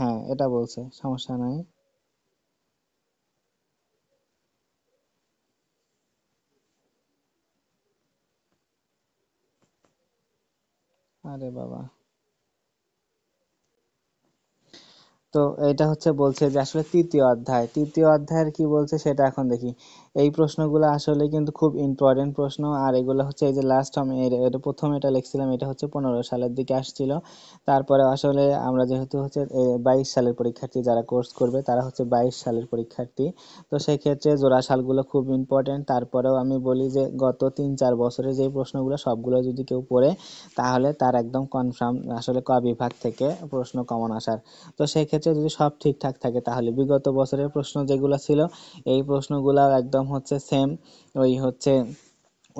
হ্যাঁ এটা বলছে সমস্যা নাই আরে বাবা তো এটা হচ্ছে বলছে যে আসলে তৃতীয় অধ্যায় তৃতীয় অধ্যায়ের কি বলছে সেটা এখন দেখি এই প্রশ্নগুলো আসলে কিন্তু খুব ইম্পর্টেন্ট প্রশ্ন আর এগুলো হচ্ছে এই যে লাস্ট আমি এটা প্রথম এটা লিখছিলাম এটা হচ্ছে পনেরো সালের দিকে আসছিল তারপরে আসলে আমরা যেহেতু হচ্ছে বাইশ সালের পরীক্ষার্থী যারা কোর্স করবে তারা হচ্ছে বাইশ সালের পরীক্ষার্থী তো সেক্ষেত্রে জোড়া সালগুলো খুব ইম্পর্টেন্ট তারপরেও আমি বলি যে গত তিন চার বছরে যে প্রশ্নগুলো সবগুলো যদি কেউ পড়ে তাহলে তার একদম কনফার্ম আসলে ক বিভাগ থেকে প্রশ্ন কমন আসার তো সেক্ষেত্রে যদি সব ঠিকঠাক থাকে তাহলে বিগত বছরের প্রশ্ন যেগুলো ছিল এই প্রশ্নগুলো একদম নিয়ম হচ্ছে সেম ওই হচ্ছে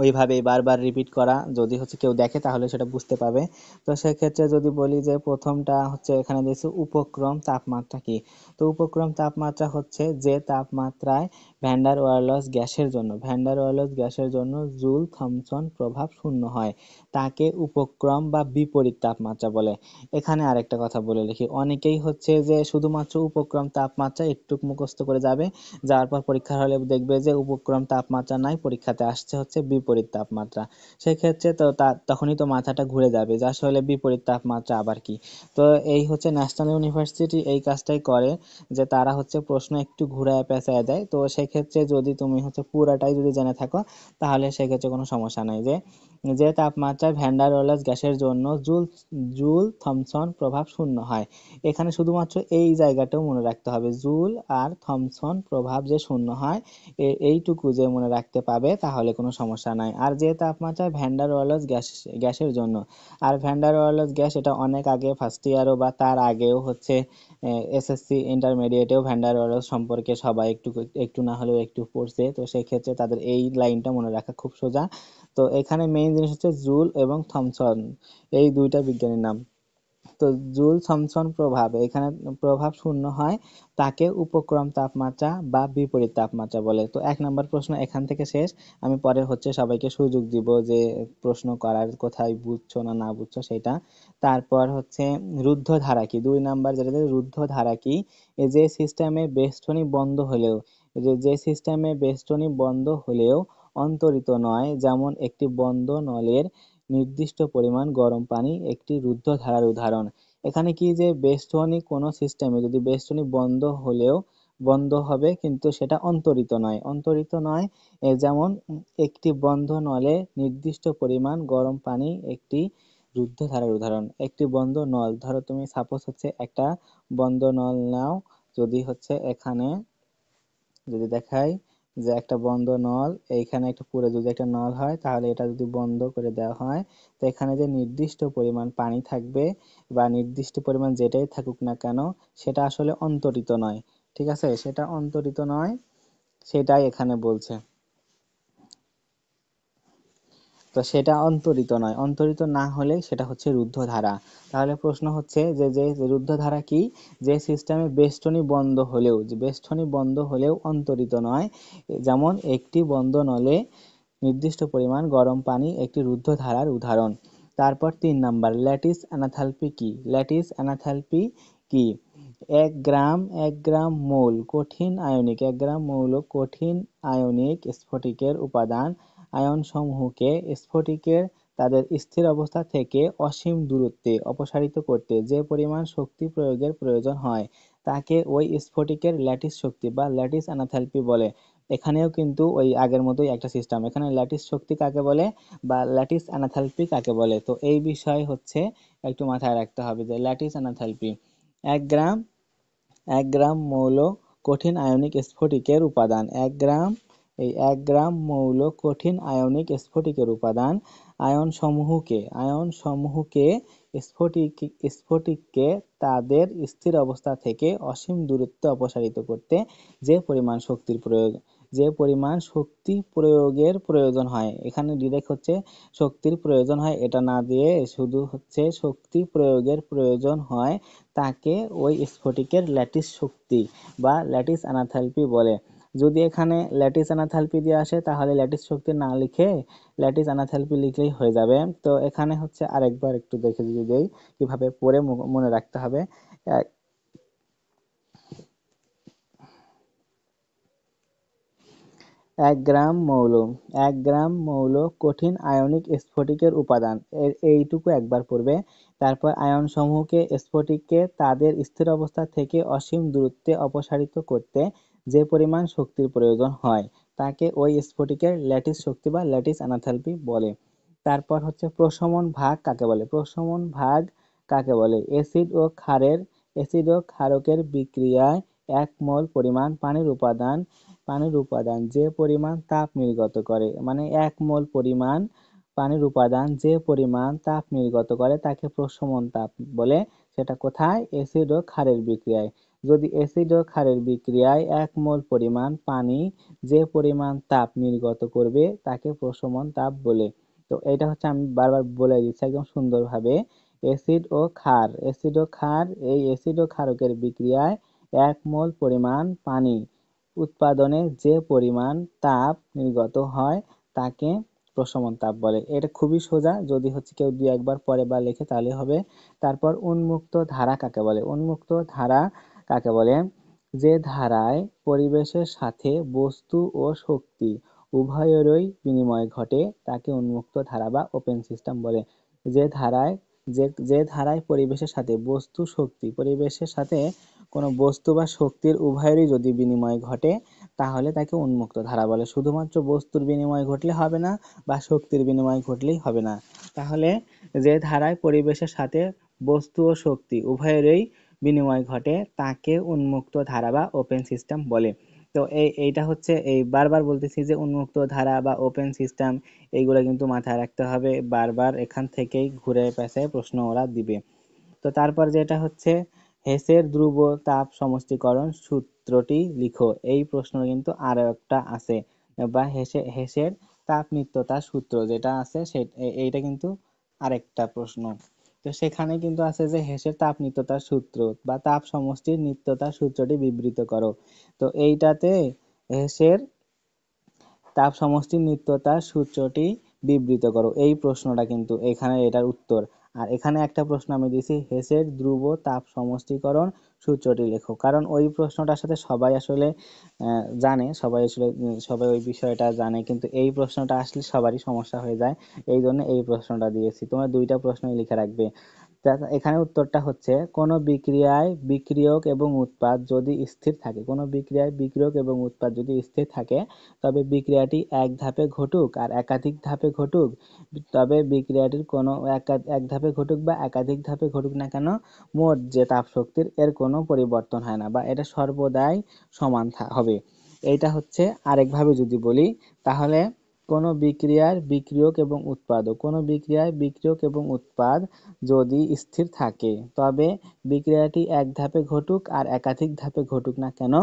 ওইভাবে বারবার রিপিট করা যদি হচ্ছে কেউ দেখে তাহলে সেটা বুঝতে পাবে তো সেক্ষেত্রে যদি বলি যে প্রথমটা হচ্ছে এখানে দিয়েছে উপক্রম তাপমাত্রা কি তো উপক্রম তাপমাত্রা হচ্ছে যে তাপমাত্রায় ভ্যান্ডার ওয়ারলস গ্যাসের জন্য ভ্যান্ডার ওয়ারলস গ্যাসের জন্য জুল থমসন প্রভাব শূন্য হয় তাকে উপক্রম বা বিপরীত তাপমাত্রা বলে এখানে আরেকটা কথা বলে রাখি অনেকেই হচ্ছে যে শুধুমাত্র উপক্রম তাপমাত্রা একটু মুখস্থ করে যাবে যাওয়ার পর পরীক্ষার হলে দেখবে যে উপক্রম তাপমাত্রা নাই পরীক্ষাতে আসছে হচ্ছে বিপরীত তাপমাত্রা সেক্ষেত্রে তো তখনই তো মাথাটা ঘুরে যাবে যা আসলে বিপরীত তাপমাত্রা আবার কি তো এই হচ্ছে ন্যাশনাল ইউনিভার্সিটি এই কাজটাই করে যে তারা হচ্ছে প্রশ্ন একটু ঘুরায় পেঁচায় দেয় তো সেক্ষেত্রে যদি তুমি হচ্ছে পুরাটাই যদি জেনে থাকো তাহলে সেক্ষেত্রে কোনো সমস্যা নাই যে যে তাপমাত্রা তাপমাত্রায় ভ্যান ডার ওয়েলস গ্যাসের জন্য জুল জুল থমসন প্রভাব শূন্য হয় এখানে শুধুমাত্র এই জায়গাটাও মনে রাখতে হবে জুল আর থমসন প্রভাব যে শূন্য হয় এইটুকু যে মনে রাখতে পাবে তাহলে কোনো সমস্যা নাই আর যে তাপমাত্রায় ভ্যান ডার ওয়েলস গ্যাস গ্যাসের জন্য আর ভ্যান ডার ওয়েলস গ্যাস এটা অনেক আগে ফার্স্ট ইয়ারও বা তার আগেও হচ্ছে এসএসসি ইন্টারমিডিয়েটেও ভ্যান ডার ওয়েলস সম্পর্কে সবাই একটু একটু না হলেও একটু পড়ছে তো সেক্ষেত্রে তাদের এই লাইনটা মনে রাখা খুব সোজা তো এখানে মেইন জিনিস হচ্ছে জুল এবং থমসন এই দুইটা বিজ্ঞানীর নাম তো জুল থমসন প্রভাব এখানে প্রভাব শূন্য হয় তাকে উপক্রম তাপমাত্রা বা বিপরীত তাপমাত্রা বলে তো এক নম্বর প্রশ্ন এখান থেকে শেষ আমি পরে হচ্ছে সবাইকে সুযোগ দিব যে প্রশ্ন করার কোথায় বুঝছো না না বুঝছো সেটা তারপর হচ্ছে রুদ্ধ ধারা কি দুই নাম্বার যেটা রুদ্ধ ধারা কি যে সিস্টেমে বেষ্টনী বন্ধ হলেও যে সিস্টেমে বেষ্টনী বন্ধ হলেও অন্তরিত নয় যেমন একটি বন্ধ নলের নির্দিষ্ট পরিমাণ গরম পানি একটি রুদ্ধ ধারার উদাহরণ এখানে কি যে বেষ্টনী কোনো সিস্টেমে যদি বেষ্টনী বন্ধ হলেও বন্ধ হবে কিন্তু সেটা অন্তরিত নয় অন্তরিত নয় যেমন একটি বন্ধ নলে নির্দিষ্ট পরিমাণ গরম পানি একটি রুদ্ধ ধারার উদাহরণ একটি বন্ধ নল ধরো তুমি সাপোজ হচ্ছে একটা বন্ধ নল নাও যদি হচ্ছে এখানে যদি দেখাই যে একটা বন্ধ নল এইখানে একটা পুরো যদি একটা নল হয় তাহলে এটা যদি বন্ধ করে দেওয়া হয় তো এখানে যে নির্দিষ্ট পরিমাণ পানি থাকবে বা নির্দিষ্ট পরিমাণ যেটাই থাকুক না কেন সেটা আসলে অন্তরিত নয় ঠিক আছে সেটা অন্তরিত নয় সেটাই এখানে বলছে তো সেটা অন্তরিত নয় অন্তরিত না হলে সেটা হচ্ছে রুদ্ধধারা তাহলে প্রশ্ন হচ্ছে যে যে রুদ্ধধারা কি যে সিস্টেমে বেষ্টনী বন্ধ হলেও যে বেষ্টনী বন্ধ হলেও অন্তরিত নয় যেমন একটি বন্ধ নলে নির্দিষ্ট পরিমাণ গরম পানি একটি রুদ্ধধারার উদাহরণ তারপর তিন নাম্বার ল্যাটিস অ্যানাথালপি কি ল্যাটিস অ্যানাথালপি কি এক গ্রাম এক গ্রাম মৌল কঠিন আয়নিক এক গ্রাম মৌল কঠিন আয়নিক স্ফটিকের উপাদান আয়নসমূহকে স্ফটিকের তাদের স্থির অবস্থা থেকে অসীম দূরত্বে অপসারিত করতে যে পরিমাণ শক্তি প্রয়োগের প্রয়োজন হয় তাকে ওই স্ফটিকের ল্যাটিস শক্তি বা ল্যাটিস অ্যানাথালপি বলে এখানেও কিন্তু ওই আগের মতোই একটা সিস্টেম এখানে ল্যাটিস শক্তি কাকে বলে বা ল্যাটিস অ্যানাথালপি কাকে বলে তো এই বিষয় হচ্ছে একটু মাথায় রাখতে হবে যে ল্যাটিস অ্যানাথালপি এক গ্রাম এক গ্রাম মৌল কঠিন আয়নিক স্ফটিকের উপাদান এক গ্রাম এই এক গ্রাম মৌল কঠিন আয়নিক স্ফটিকের উপাদান আয়ন সমূহকে আয়ন সমূহকে স্ফটিক স্ফটিককে তাদের স্থির অবস্থা থেকে অসীম দূরত্বে অপসারিত করতে যে পরিমাণ শক্তির প্রয়োগ যে পরিমাণ শক্তি প্রয়োগের প্রয়োজন হয় এখানে ডিরেক্ট হচ্ছে শক্তির প্রয়োজন হয় এটা না দিয়ে শুধু হচ্ছে শক্তি প্রয়োগের প্রয়োজন হয় তাকে ওই স্ফটিকের ল্যাটিস শক্তি বা ল্যাটিস অ্যানাথ্যালপি বলে যদি এখানে ল্যাটিস অ্যানাথ্যালপি দিয়ে আসে তাহলে ল্যাটিস শক্তি না লিখে ল্যাটিস অ্যানাথ্যালপি লিখলেই হয়ে যাবে তো এখানে হচ্ছে আরেকবার একটু দেখে দিয়ে দেই কিভাবে পড়ে মনে রাখতে হবে এক গ্রাম মৌল এক গ্রাম মৌল কঠিন আয়নিক স্ফটিকের উপাদান এইটুকু একবার পড়বে তারপর আয়নসমূহকে স্ফটিকে তাদের স্থির অবস্থা থেকে অসীম দূরত্বে অপসারিত করতে যে পরিমাণ শক্তির প্রয়োজন হয় তাকে ওই স্ফটিকের ল্যাটিস শক্তি বা ল্যাটিস অ্যানাথালপি বলে তারপর হচ্ছে প্রশমন ভাগ কাকে বলে প্রশমন ভাগ কাকে বলে অ্যাসিড ও ক্ষারের অ্যাসিড ও ক্ষারকের বিক্রিয়ায় এক মোল পরিমাণ পানির উপাদান পানির উপাদান যে পরিমাণ তাপ নির্গত করে মানে এক মোল পরিমাণ পানির উপাদান যে পরিমাণ তাপ নির্গত করে তাকে প্রশমন তাপ বলে সেটা কোথায় অ্যাসিড ও ক্ষারের বিক্রিয়ায় যদি অ্যাসিড ও ক্ষারের বিক্রিয়ায় এক মোল পরিমাণ পানি যে পরিমাণ তাপ নির্গত করবে তাকে প্রশমন তাপ বলে তো এটা হচ্ছে আমি বারবার বলে দিচ্ছি একদম সুন্দরভাবে অ্যাসিড ও ক্ষার অ্যাসিড ও ক্ষার এই অ্যাসিড ও ক্ষারকের বিক্রিয়ায় এক মোল পরিমাণ পানি উৎপাদনে যে পরিমাণ তাপ নির্গত হয় তাকে প্রশমন তাপ বলে এটা খুবই সোজা যদি হচ্ছে কেউ দুই একবার পরে বা লেখে তাহলে হবে তারপর উন্মুক্ত ধারা কাকে বলে উন্মুক্ত ধারা কাকে বলে যে ধারায় পরিবেশের সাথে বস্তু ও শক্তি উভয়েরই বিনিময় ঘটে তাকে উন্মুক্ত ধারা বা ওপেন সিস্টেম বলে যে ধারায় যে যে ধারায় পরিবেশের সাথে বস্তু শক্তি পরিবেশের সাথে কোনো বস্তু বা শক্তির উভয়েরই যদি বিনিময় ঘটে তাহলে তাকে উন্মুক্ত ধারা বলে শুধুমাত্র বস্তুর বিনিময় ঘটলে হবে না বা শক্তির বিনিময় ঘটলেই হবে না তাহলে যে ধারায় পরিবেশের সাথে বস্তু ও শক্তি উভয়েরই বিনিময় ঘটে তাকে উন্মুক্ত ধারা বা ওপেন সিস্টেম বলে তো এই এইটা হচ্ছে এই বারবার বলতেছি যে উন্মুক্ত ধারা বা ওপেন সিস্টেম এইগুলো কিন্তু মাথায় রাখতে হবে বারবার এখান থেকেই ঘুরে পেঁচে প্রশ্ন ওরা দিবে তো তারপর যেটা হচ্ছে হেসের ধ্রুব তাপ সমষ্টিকরণ সূত্র চিত্রটি লিখো এই প্রশ্ন কিন্তু আরো একটা আছে বা হেসে হেসের তাপ নিত্যতার সূত্র যেটা আছে সে এইটা কিন্তু আরেকটা প্রশ্ন তো সেখানে কিন্তু আছে যে হেসের তাপ নিত্যতার সূত্র বা তাপ সমষ্টির নিত্যতার সূত্রটি বিবৃত করো তো এইটাতে হেসের তাপ সমষ্টির নিত্যতার সূত্রটি বিবৃত করো এই প্রশ্নটা কিন্তু এখানে এটার উত্তর আর এখানে একটা প্রশ্ন আমি দিয়েছি হেসের ধ্রুব তাপ সমষ্টিকরণ সূত্রটি লেখো কারণ ওই প্রশ্নটার সাথে সবাই আসলে জানে সবাই আসলে সবাই ওই বিষয়টা জানে কিন্তু এই প্রশ্নটা আসলে সবারই সমস্যা হয়ে যায় এই জন্য এই প্রশ্নটা দিয়েছি তোমরা দুইটা প্রশ্নই লিখে রাখবে এখানে উত্তরটা হচ্ছে কোন বিক্রিয়ায় বিক্রিয়ক এবং উৎপাদ যদি স্থির থাকে কোন বিক্রিয়ায় বিক্রিয়ক এবং উৎপাদ যদি স্থির থাকে তবে বিক্রিয়াটি এক ধাপে ঘটুক আর একাধিক ধাপে ঘটুক তবে বিক্রিয়াটির কোনো এক ধাপে ঘটুক বা একাধিক ধাপে ঘটুক না কেন মোট যে তাপ শক্তির এর কোনো পরিবর্তন হয় না বা এটা সর্বদাই সমান হবে এইটা হচ্ছে আরেকভাবে যদি বলি তাহলে কোন বিক্রিয়ার বিক্রিয়ক এবং উৎপাদক কোন বিক্রিয়ায় বিক্রিয়ক এবং উৎপাদ যদি স্থির থাকে তবে বিক্রিয়াটি এক ধাপে ঘটুক আর একাধিক ধাপে ঘটুক না কেন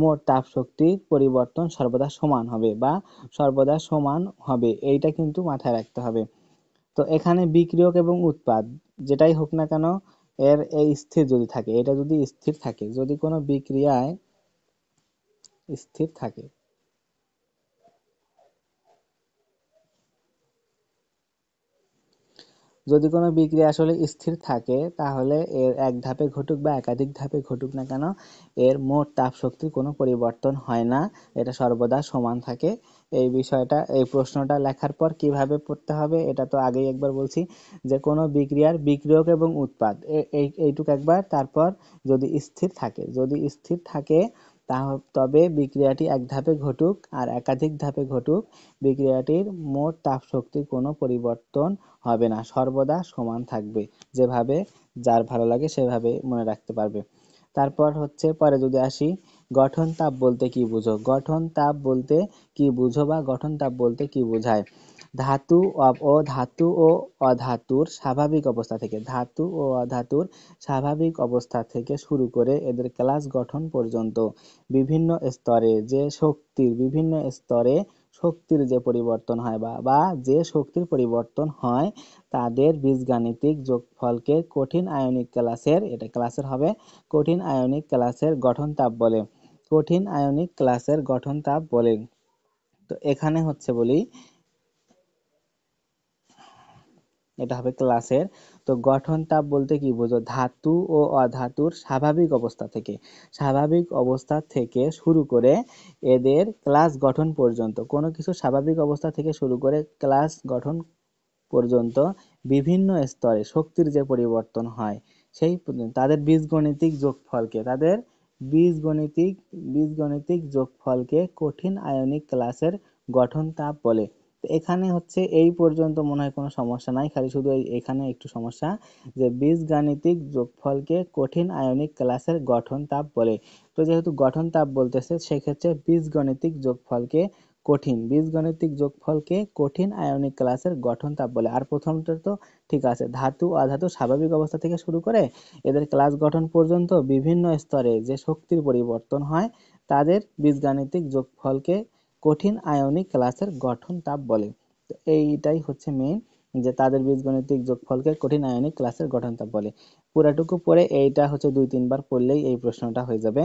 মোট তাপ শক্তির পরিবর্তন সর্বদা সমান হবে বা সর্বদা সমান হবে এইটা কিন্তু মাথায় রাখতে হবে তো এখানে বিক্রিয়ক এবং উৎপাদ যেটাই হোক না কেন এর এই স্থির যদি থাকে এটা যদি স্থির থাকে যদি কোনো বিক্রিয়ায় স্থির থাকে যদি কোনো বিক্রিয়া আসলে স্থির থাকে তাহলে এর এক ধাপে ঘটুক বা একাধিক ধাপে ঘটুক না কেন এর মোট তাপ শক্তির কোনো পরিবর্তন হয় না এটা সর্বদা সমান থাকে এই বিষয়টা এই প্রশ্নটা লেখার পর কিভাবে পড়তে হবে এটা তো আগেই একবার বলছি যে কোনো বিক্রিয়ার বিক্রিয়ক এবং উৎপাদ এইটুক একবার তারপর যদি স্থির থাকে যদি স্থির থাকে তা তবে বিক্রিয়াটি এক ধাপে ঘটুক আর একাধিক ধাপে ঘটুক বিক্রিয়াটির মোট তাপ শক্তির কোনো পরিবর্তন হবে না সর্বদা সমান থাকবে যেভাবে যার ভালো লাগে সেভাবে মনে রাখতে পারবে তারপর হচ্ছে পরে যদি আসি গঠন তাপ বলতে কি বুঝো গঠন তাপ বলতে কি বুঝো বা গঠন তাপ বলতে কি বোঝায় ধাতু ও ধাতু ও অধাতুর স্বাভাবিক অবস্থা থেকে ধাতু ও অধাতুর স্বাভাবিক অবস্থা থেকে শুরু করে এদের ক্লাস গঠন পর্যন্ত বিভিন্ন স্তরে যে শক্তির বিভিন্ন স্তরে শক্তির যে পরিবর্তন হয় বা বা যে শক্তির পরিবর্তন হয় তাদের বীজগাণিতিক যোগফলকে কঠিন আয়নিক ক্লাসের এটা ক্লাসের হবে কঠিন আয়নিক ক্লাসের গঠন তাপ বলে কঠিন আয়নিক ক্লাসের গঠন তাপ বলে তো এখানে হচ্ছে বলি এটা হবে ক্লাসের তো গঠন তাপ বলতে কি বোঝো ধাতু ও অধাতুর স্বাভাবিক অবস্থা থেকে স্বাভাবিক অবস্থা থেকে শুরু করে এদের ক্লাস গঠন পর্যন্ত কোনো কিছু স্বাভাবিক অবস্থা থেকে শুরু করে ক্লাস গঠন পর্যন্ত বিভিন্ন স্তরে শক্তির যে পরিবর্তন হয় সেই তাদের বীজগণিতিক যোগফলকে তাদের বীজগণিতিক বীজগণিতিক যোগফলকে কঠিন আয়নিক ক্লাসের গঠন তাপ বলে এখানে হচ্ছে এই পর্যন্ত মনে হয় কোনো সমস্যা নাই খালি শুধু এখানে একটু সমস্যা যে বীজগাণিতিক যোগফলকে কঠিন আয়নিক ক্লাসের গঠন তাপ বলে তো যেহেতু গঠন তাপ বলতেছে সেক্ষেত্রে বীজগণিতিক যোগফলকে কঠিন বীজগণিতিক যোগফলকে কঠিন আয়নিক ক্লাসের গঠন তাপ বলে আর প্রথমটা তো ঠিক আছে ধাতু অধাতু স্বাভাবিক অবস্থা থেকে শুরু করে এদের ক্লাস গঠন পর্যন্ত বিভিন্ন স্তরে যে শক্তির পরিবর্তন হয় তাদের বীজগাণিতিক যোগফলকে কঠিন আয়নিক ক্লাসের গঠন তাপ বলে তো এইটাই হচ্ছে মেইন যে তাদের বীজগণিতিক যোগফলকে কঠিন আয়নিক ক্লাসের গঠন তাপ বলে পুরাটুকু পড়ে এইটা হচ্ছে দুই তিনবার পড়লেই এই প্রশ্নটা হয়ে যাবে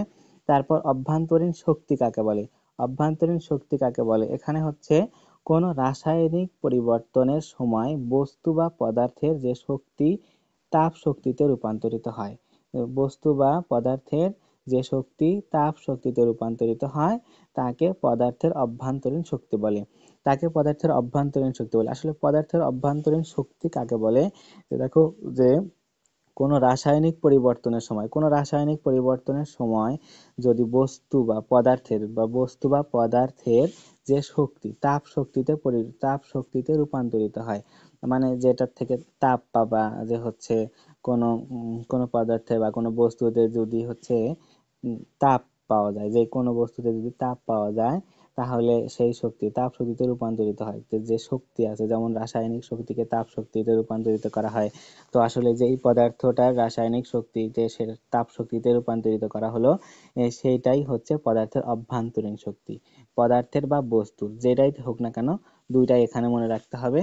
তারপর অভ্যন্তরীণ শক্তি কাকে বলে অভ্যন্তরীণ শক্তি কাকে বলে এখানে হচ্ছে কোনো রাসায়নিক পরিবর্তনের সময় বস্তু বা পদার্থের যে শক্তি তাপ শক্তিতে রূপান্তরিত হয় বস্তু বা পদার্থের যে শক্তি তাপ শক্তিতে রূপান্তরিত হয় তাকে পদার্থের অভ্যন্তরীণ শক্তি বলে তাকে পদার্থের অভ্যন্তরীণ শক্তি বলে আসলে পদার্থের অভ্যন্তরীণ শক্তি কাকে বলে দেখো যে কোন রাসায়নিক পরিবর্তনের সময় কোন রাসায়নিক পরিবর্তনের সময় যদি বস্তু বা পদার্থের বা বস্তু বা পদার্থের যে শক্তি তাপ শক্তিতে তাপ শক্তিতে রূপান্তরিত হয় মানে যেটা থেকে তাপ পাবা যে হচ্ছে কোনো কোনো পদার্থে বা কোনো বস্তুতে যদি হচ্ছে তাপ পাওয়া যায় যে কোনো বস্তুতে যদি তাপ পাওয়া যায় তাহলে সেই শক্তি তাপ শক্তিতে রূপান্তরিত হয় যে শক্তি আছে যেমন রাসায়নিক শক্তিকে তাপ শক্তিতে রূপান্তরিত করা হয় তো আসলে যেই পদার্থটা পদার্থটার রাসায়নিক শক্তিতে সেটা তাপ শক্তিতে রূপান্তরিত করা হলো সেইটাই হচ্ছে পদার্থের অভ্যন্তরীণ শক্তি পদার্থের বা বস্তুর যেটাই হোক না কেন দুইটাই এখানে মনে রাখতে হবে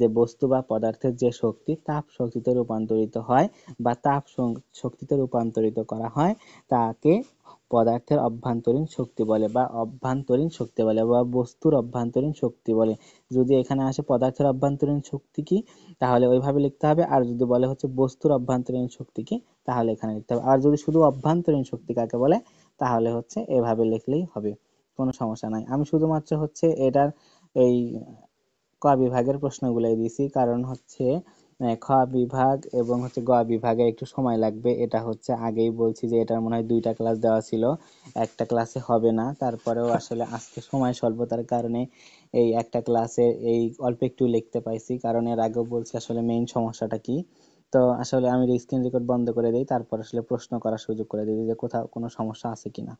যে বস্তু বা পদার্থের যে শক্তি তাপ শক্তিতে রূপান্তরিত হয় বা তাপ শক্তিতে রূপান্তরিত করা হয় তাকে পদার্থের অভ্যন্তরীণ শক্তি বলে বা অভ্যন্তরীণ শক্তি বলে বা বস্তুর অভ্যন্তরীণ শক্তি বলে যদি এখানে আসে পদার্থের অভ্যন্তরীণ শক্তি কি তাহলে ওইভাবে লিখতে হবে আর যদি বলে হচ্ছে বস্তুর অভ্যন্তরীণ শক্তি কি তাহলে এখানে লিখতে হবে আর যদি শুধু অভ্যন্তরীণ শক্তি কাকে বলে তাহলে হচ্ছে এভাবে লিখলেই হবে কোনো সমস্যা নাই আমি শুধুমাত্র হচ্ছে এটার এই ক বিভাগের প্রশ্ন গুলাই দিছি কারণ হচ্ছে খ বিভাগ এবং হচ্ছে গ বিভাগে একটু সময় লাগবে এটা হচ্ছে আগেই বলছি যে এটার মনে হয় দুইটা ক্লাস দেওয়া ছিল একটা ক্লাসে হবে না তারপরেও আসলে আজকে সময় স্বল্পতার কারণে এই একটা ক্লাসে এই অল্প একটু লিখতে পাইছি কারণ এর আগেও বলছি আসলে মেইন সমস্যাটা কি তো আসলে আমি স্ক্রিন রেকর্ড বন্ধ করে দেই তারপর আসলে প্রশ্ন করার সুযোগ করে দিই যে কোথাও কোনো সমস্যা আছে কিনা